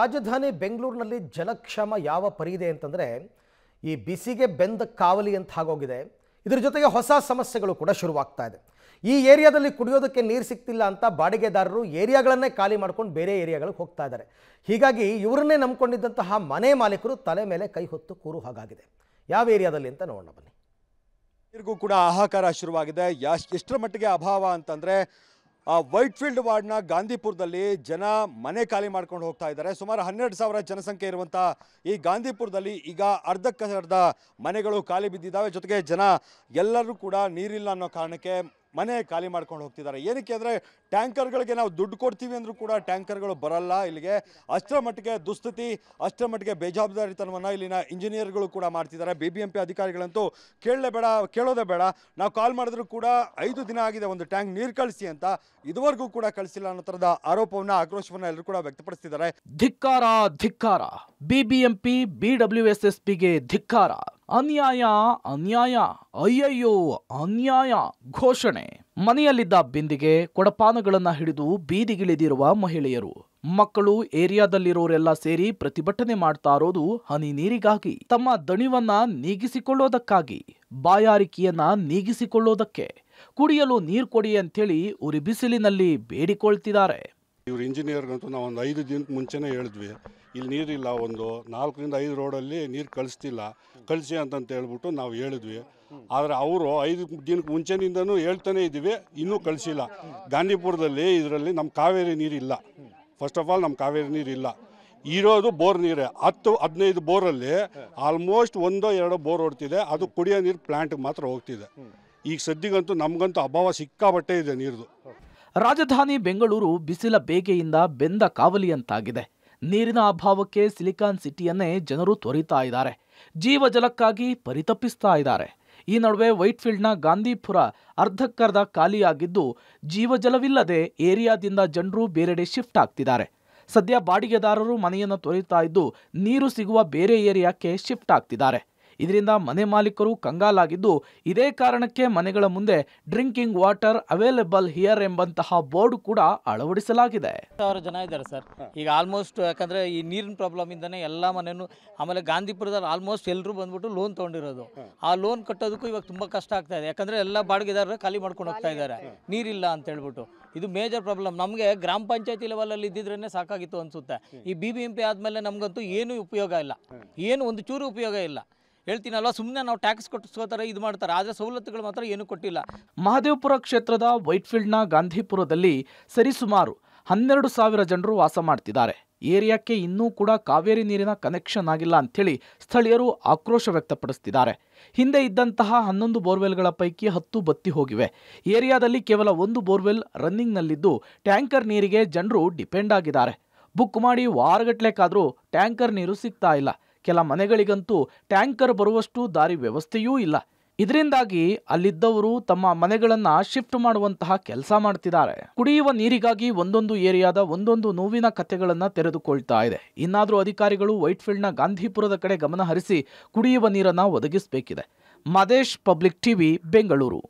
ರಾಜಧಾನಿ ಬೆಂಗಳೂರಿನಲ್ಲಿ ಜಲಕ್ಷಮ ಯಾವ ಪರಿ ಇದೆ ಅಂತಂದರೆ ಈ ಬಿಸಿಗೆ ಬೆಂದ ಕಾವಲಿ ಅಂತ ಆಗೋಗಿದೆ ಇದ್ರ ಜೊತೆಗೆ ಹೊಸ ಸಮಸ್ಯೆಗಳು ಕೂಡ ಶುರುವಾಗ್ತಾ ಇದೆ ಈ ಏರಿಯಾದಲ್ಲಿ ಕುಡಿಯೋದಕ್ಕೆ ನೀರು ಸಿಗ್ತಿಲ್ಲ ಅಂತ ಬಾಡಿಗೆದಾರರು ಏರಿಯಾಗಳನ್ನೇ ಖಾಲಿ ಮಾಡ್ಕೊಂಡು ಬೇರೆ ಏರಿಯಾಗಳಿಗೆ ಹೋಗ್ತಾ ಇದ್ದಾರೆ ಹೀಗಾಗಿ ಇವರನ್ನೇ ನಂಬ್ಕೊಂಡಿದ್ದಂತಹ ಮನೆ ಮಾಲೀಕರು ತಲೆ ಮೇಲೆ ಕೈ ಹೊತ್ತು ಕೂರು ಹಾಗಾಗಿದೆ ಯಾವ ಏರಿಯಾದಲ್ಲಿ ಅಂತ ನೋಡೋಣ ಬನ್ನಿ ಕೂಡ ಆಹಾಕಾರ ಶುರುವಾಗಿದೆ ಎಷ್ಟರ ಮಟ್ಟಿಗೆ ಅಭಾವ ಅಂತಂದರೆ ವೈಟ್ಫೀಲ್ಡ್ ವಾರ್ಡ್ನ ಗಾಂಧಿಪುರದಲ್ಲಿ ಜನ ಮನೆ ಖಾಲಿ ಮಾಡ್ಕೊಂಡು ಹೋಗ್ತಾ ಇದ್ದಾರೆ ಸುಮಾರು ಹನ್ನೆರಡು ಸಾವಿರ ಜನಸಂಖ್ಯೆ ಇರುವಂಥ ಈ ಗಾಂಧಿಪುರದಲ್ಲಿ ಈಗ ಅರ್ಧ ಮನೆಗಳು ಖಾಲಿ ಬಿದ್ದಿದ್ದಾವೆ ಜೊತೆಗೆ ಜನ ಎಲ್ಲರೂ ಕೂಡ ನೀರಿಲ್ಲ ಅನ್ನೋ ಕಾರಣಕ್ಕೆ ಮನೆ ಖಾಲಿ ಮಾಡ್ಕೊಂಡು ಹೋಗ್ತಿದ್ದಾರೆ ಏನಕ್ಕೆ ಅಂದರೆ ಟ್ಯಾಂಕರ್ಗಳಿಗೆ ನಾವು ದುಡ್ಡು ಕೊಡ್ತೀವಿ ಅಂದರೂ ಕೂಡ ಟ್ಯಾಂಕರ್ಗಳು ಬರಲ್ಲ ಇಲ್ಲಿಗೆ ಅಷ್ಟರ ಮಟ್ಟಿಗೆ ದುಸ್ಥಿತಿ ಅಷ್ಟರ ಮಟ್ಟಿಗೆ ಬೇಜವಾಬ್ದಾರಿತನವನ್ನು ಇಲ್ಲಿನ ಇಂಜಿನಿಯರ್ಗಳು ಕೂಡ ಮಾಡ್ತಿದ್ದಾರೆ ಬಿ ಬಿ ಎಂ ಪಿ ಅಧಿಕಾರಿಗಳಂತೂ ಕೇಳಲೇ ಬೇಡ ಕೇಳೋದೇ ಬೇಡ ನಾವು ಕಾಲ್ ಮಾಡಿದ್ರು ಕೂಡ ಐದು ದಿನ ಆಗಿದೆ ಒಂದು ಟ್ಯಾಂಕ್ ನೀರು ಕಳಿಸಿ ಅಂತ ಇದುವರೆಗೂ ಕೂಡ ಕಳಿಸಿಲ್ಲ ಅನ್ನೋ ಥರದ ಆರೋಪವನ್ನು ಆಕ್ರೋಶವನ್ನು ಎಲ್ಲರೂ ಕೂಡ ವ್ಯಕ್ತಪಡಿಸ್ತಿದ್ದಾರೆ ಧಿಕ್ಕಾರ ಧಿಕ್ಕಾರ ಬಿಬಿಎಂಪಿ ಡಬ್ಲ್ಯೂ ಎಸ್ ಎಸ್ ಪಿಗೆ ಧಿಕ್ಕಾರ ಅನ್ಯಾಯ ಅನ್ಯಾಯ ಅಯ್ಯಯ್ಯೋ ಅನ್ಯಾಯ ಘೋಷಣೆ ಮನೆಯಲ್ಲಿದ್ದ ಬಿಂದಿಗೆ ಕೊಡಪಾನಗಳನ್ನ ಹಿಡಿದು ಬೀದಿಗಿಳಿದಿರುವ ಮಹಿಳೆಯರು ಮಕ್ಕಳು ಏರಿಯಾದಲ್ಲಿರೋರೆಲ್ಲ ಸೇರಿ ಪ್ರತಿಭಟನೆ ಮಾಡ್ತಾ ಇರೋದು ಹನಿ ನೀರಿಗಾಗಿ ತಮ್ಮ ದಣಿವನ್ನ ನೀಗಿಸಿಕೊಳ್ಳೋದಕ್ಕಾಗಿ ಬಾಯಾರಿಕೆಯನ್ನ ನೀಗಿಸಿಕೊಳ್ಳೋದಕ್ಕೆ ಕುಡಿಯಲು ನೀರು ಕೊಡಿ ಅಂತೇಳಿ ಉರಿ ಬಿಸಿಲಿನಲ್ಲಿ ಬೇಡಿಕೊಳ್ತಿದ್ದಾರೆ ಇವ್ರ ಇಂಜಿನಿಯರ್ಗಂತೂ ನಾವು ಐದು ದಿನ ಮುಂಚೆನೇ ಹೇಳಿದ್ವಿ ಇಲ್ಲಿ ನೀರಿಲ್ಲ ಒಂದು ನಾಲ್ಕರಿಂದ ಐದು ರೋಡಲ್ಲಿ ನೀರು ಕಳಿಸ್ತಿಲ್ಲ ಕಳಿಸಿ ಅಂತಂತ ಹೇಳ್ಬಿಟ್ಟು ನಾವು ಹೇಳಿದ್ವಿ ಆದರೆ ಅವರು ಐದು ದಿನಕ್ಕೆ ಮುಂಚೆನಿಂದನೂ ಹೇಳ್ತಾನೆ ಇದ್ದೀವಿ ಇನ್ನೂ ಕಳಿಸಿಲ್ಲ ಗಾಂಧಿಪುರದಲ್ಲಿ ಇದರಲ್ಲಿ ನಮ್ಮ ಕಾವೇರಿ ನೀರಿಲ್ಲ ಫಸ್ಟ್ ಆಫ್ ಆಲ್ ನಮ್ಮ ಕಾವೇರಿ ನೀರಿಲ್ಲ ಇರೋದು ಬೋರ್ ನೀರೇ ಹತ್ತು ಹದಿನೈದು ಬೋರಲ್ಲಿ ಆಲ್ಮೋಸ್ಟ್ ಒಂದೋ ಎರಡೋ ಬೋರ್ ಓಡ್ತಿದೆ ಅದು ಕುಡಿಯೋ ನೀರು ಪ್ಲಾಂಟ್ಗೆ ಮಾತ್ರ ಹೋಗ್ತಿದೆ ಈಗ ಸದ್ಯಗಂತೂ ನಮಗಂತೂ ಅಭಾವ ಸಿಕ್ಕಾಬಟ್ಟೆ ಇದೆ ನೀರ್ದು ರಾಜಧಾನಿ ಬೆಂಗಳೂರು ಬಿಸಿಲ ಬೇಗೆಯಿಂದ ಬೆಂದ ಕಾವಲಿಯಂತಾಗಿದೆ ನೀರಿನ ಅಭಾವಕ್ಕೆ ಸಿಲಿಕಾನ್ ಸಿಟಿಯನ್ನೇ ಜನರು ತೊರಿತಾ ಇದ್ದಾರೆ ಜೀವಜಲಕ್ಕಾಗಿ ಪರಿತಪ್ಪಿಸ್ತಾ ಇದ್ದಾರೆ ಈ ನಡುವೆ ವೈಟ್ಫೀಲ್ಡ್ನ ಗಾಂಧಿಪುರ ಅರ್ಧಕ್ಕರ್ಧ ಖಾಲಿಯಾಗಿದ್ದು ಜೀವಜಲವಿಲ್ಲದೆ ಏರಿಯಾದಿಂದ ಜನರು ಬೇರೆಡೆ ಶಿಫ್ಟ್ ಆಗ್ತಿದ್ದಾರೆ ಸದ್ಯ ಬಾಡಿಗೆದಾರರು ಮನೆಯನ್ನು ತೊರೆಯುತ್ತಾ ಇದ್ದು ನೀರು ಸಿಗುವ ಬೇರೆ ಏರಿಯಾಕ್ಕೆ ಶಿಫ್ಟ್ ಆಗ್ತಿದ್ದಾರೆ ಇದರಿಂದ ಮನೆ ಮಾಲೀಕರು ಕಂಗಾಲಾಗಿದ್ದು ಇದೇ ಕಾರಣಕ್ಕೆ ಮನೆಗಳ ಮುಂದೆ ಡ್ರಿಂಕಿಂಗ್ ವಾಟರ್ ಅವೈಲೇಬಲ್ ಹಿಯರ್ ಎಂಬಂತಹ ಬೋರ್ಡ್ ಕೂಡ ಅಳವಡಿಸಲಾಗಿದೆ ಸಾವಿರ ಜನ ಇದ್ದಾರೆ ಸರ್ ಈಗ ಆಲ್ಮೋಸ್ಟ್ ಯಾಕಂದ್ರೆ ಈ ನೀರಿನ ಪ್ರಾಬ್ಲಮ್ ಇಂದಾನೆ ಎಲ್ಲ ಮನೆಯೂ ಆಮೇಲೆ ಗಾಂಧಿಪುರದಲ್ಲಿ ಆಲ್ಮೋಸ್ಟ್ ಎಲ್ಲರೂ ಬಂದ್ಬಿಟ್ಟು ಲೋನ್ ತಗೊಂಡಿರೋದು ಆ ಲೋನ್ ಕಟ್ಟೋದಕ್ಕೂ ಇವಾಗ ತುಂಬಾ ಕಷ್ಟ ಆಗ್ತಾ ಇದೆ ಯಾಕಂದ್ರೆ ಎಲ್ಲ ಬಾಡಿಗೆದಾರರು ಖಾಲಿ ಮಾಡ್ಕೊಂಡು ಹೋಗ್ತಾ ಇದ್ದಾರೆ ನೀರಿಲ್ಲ ಅಂತ ಹೇಳ್ಬಿಟ್ಟು ಇದು ಮೇಜರ್ ಪ್ರಾಬ್ಲಮ್ ನಮಗೆ ಗ್ರಾಮ ಪಂಚಾಯತಿ ಲೆವೆಲ್ ಅಲ್ಲಿ ಇದ್ದಿದ್ರೇನೆ ಸಾಕಾಗಿತ್ತು ಅನ್ಸುತ್ತೆ ಈ ಬಿ ಬಿ ಎಂ ಪಿ ಆದ್ಮೇಲೆ ನಮಗಂತೂ ಏನೂ ಉಪಯೋಗ ಇಲ್ಲ ಏನು ಒಂದು ಚೂರು ಉಪಯೋಗ ಇಲ್ಲ ಹೇಳ್ತೀನಲ್ವ ಸುಮ್ಮನೆ ನಾವು ಟ್ಯಾಕ್ಸ್ ಕೊಟ್ಟಿಸ್ಕೋತಾರೆ ಇದು ಮಾಡ್ತಾರೆ ಆದರೆ ಸವಲತ್ತುಗಳು ಮಾತ್ರ ಏನೂ ಕೊಟ್ಟಿಲ್ಲ ಮಹದೇವಪುರ ಕ್ಷೇತ್ರದ ವೈಟ್ಫೀಲ್ಡ್ನ ಗಾಂಧಿಪುರದಲ್ಲಿ ಸರಿಸುಮಾರು ಹನ್ನೆರಡು ಸಾವಿರ ಜನರು ವಾಸ ಮಾಡ್ತಿದ್ದಾರೆ ಏರಿಯಾಕ್ಕೆ ಇನ್ನೂ ಕೂಡ ಕಾವೇರಿ ನೀರಿನ ಕನೆಕ್ಷನ್ ಆಗಿಲ್ಲ ಅಂಥೇಳಿ ಸ್ಥಳೀಯರು ಆಕ್ರೋಶ ವ್ಯಕ್ತಪಡಿಸ್ತಿದ್ದಾರೆ ಹಿಂದೆ ಇದ್ದಂತಹ ಹನ್ನೊಂದು ಬೋರ್ವೆಲ್ಗಳ ಪೈಕಿ ಹತ್ತು ಬತ್ತಿ ಹೋಗಿವೆ ಏರಿಯಾದಲ್ಲಿ ಕೇವಲ ಒಂದು ಬೋರ್ವೆಲ್ ರನ್ನಿಂಗ್ನಲ್ಲಿದ್ದು ಟ್ಯಾಂಕರ್ ನೀರಿಗೆ ಜನರು ಡಿಪೆಂಡ್ ಆಗಿದ್ದಾರೆ ಬುಕ್ ಮಾಡಿ ವಾರಗಟ್ಲೆಕ್ಕಾದರೂ ಟ್ಯಾಂಕರ್ ನೀರು ಸಿಗ್ತಾ ಇಲ್ಲ ಕೆಲ ಮನೆಗಳಿಗಂತೂ ಟ್ಯಾಂಕರ್ ಬರುವಷ್ಟು ದಾರಿ ವ್ಯವಸ್ಥೆಯೂ ಇಲ್ಲ ಇದರಿಂದಾಗಿ ಅಲ್ಲಿದ್ದವರು ತಮ್ಮ ಮನೆಗಳನ್ನ ಶಿಫ್ಟ್ ಮಾಡುವಂತಹ ಕೆಲಸ ಮಾಡ್ತಿದ್ದಾರೆ ಕುಡಿಯುವ ನೀರಿಗಾಗಿ ಒಂದೊಂದು ಏರಿಯಾದ ಒಂದೊಂದು ನೋವಿನ ಕಥೆಗಳನ್ನು ತೆರೆದುಕೊಳ್ತಾ ಇದೆ ಇನ್ನಾದರೂ ಅಧಿಕಾರಿಗಳು ವೈಟ್ಫೀಲ್ಡ್ನ ಗಾಂಧಿಪುರದ ಕಡೆ ಗಮನ ಹರಿಸಿ ಕುಡಿಯುವ ನೀರನ್ನ ಒದಗಿಸಬೇಕಿದೆ ಮದೇಶ್ ಪಬ್ಲಿಕ್ ಟಿವಿ ಬೆಂಗಳೂರು